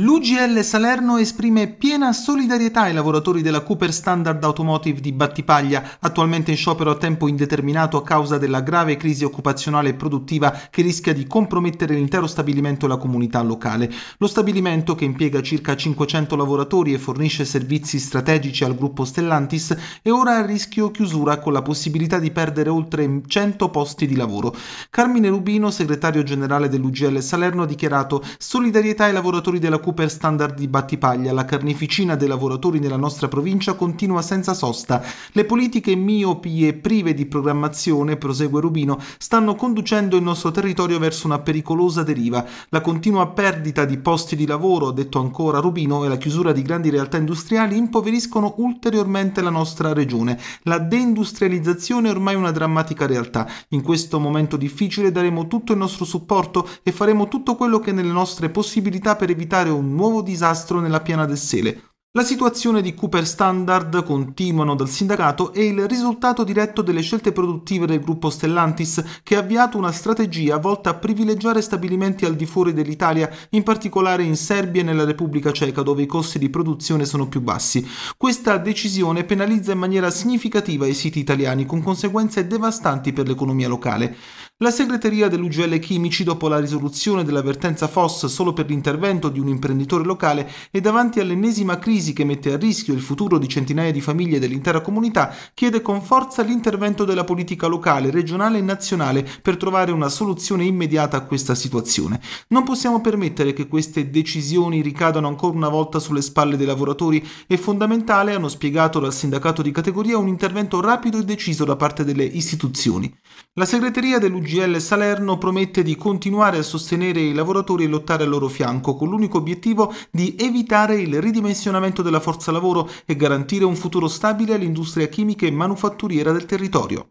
L'UGL Salerno esprime piena solidarietà ai lavoratori della Cooper Standard Automotive di Battipaglia, attualmente in sciopero a tempo indeterminato a causa della grave crisi occupazionale e produttiva che rischia di compromettere l'intero stabilimento e la comunità locale. Lo stabilimento, che impiega circa 500 lavoratori e fornisce servizi strategici al gruppo Stellantis, è ora a rischio chiusura con la possibilità di perdere oltre 100 posti di lavoro. Carmine Rubino, segretario generale dell'UGL Salerno, ha dichiarato solidarietà ai lavoratori della Cooper Cooper standard di battipaglia, la carneficina dei lavoratori nella nostra provincia continua senza sosta. Le politiche miopi e prive di programmazione, prosegue Rubino, stanno conducendo il nostro territorio verso una pericolosa deriva. La continua perdita di posti di lavoro, ha detto ancora Rubino, e la chiusura di grandi realtà industriali impoveriscono ulteriormente la nostra regione. La deindustrializzazione è ormai una drammatica realtà. In questo momento difficile daremo tutto il nostro supporto e faremo tutto quello che è nelle nostre possibilità per evitare provocare un nuovo disastro nella piana del Sele. La situazione di Cooper Standard, continuano dal sindacato, è il risultato diretto delle scelte produttive del gruppo Stellantis che ha avviato una strategia volta a privilegiare stabilimenti al di fuori dell'Italia, in particolare in Serbia e nella Repubblica Ceca dove i costi di produzione sono più bassi. Questa decisione penalizza in maniera significativa i siti italiani con conseguenze devastanti per l'economia locale. La segreteria dell'UGL Chimici, dopo la risoluzione dell'avvertenza FOSS solo per l'intervento di un imprenditore locale e davanti all'ennesima crisi che mette a rischio il futuro di centinaia di famiglie dell'intera comunità, chiede con forza l'intervento della politica locale, regionale e nazionale per trovare una soluzione immediata a questa situazione. Non possiamo permettere che queste decisioni ricadano ancora una volta sulle spalle dei lavoratori. È fondamentale, hanno spiegato dal sindacato di categoria, un intervento rapido e deciso da parte delle istituzioni. La segreteria dell'UGL UGL Salerno promette di continuare a sostenere i lavoratori e lottare al loro fianco, con l'unico obiettivo di evitare il ridimensionamento della forza lavoro e garantire un futuro stabile all'industria chimica e manifatturiera del territorio.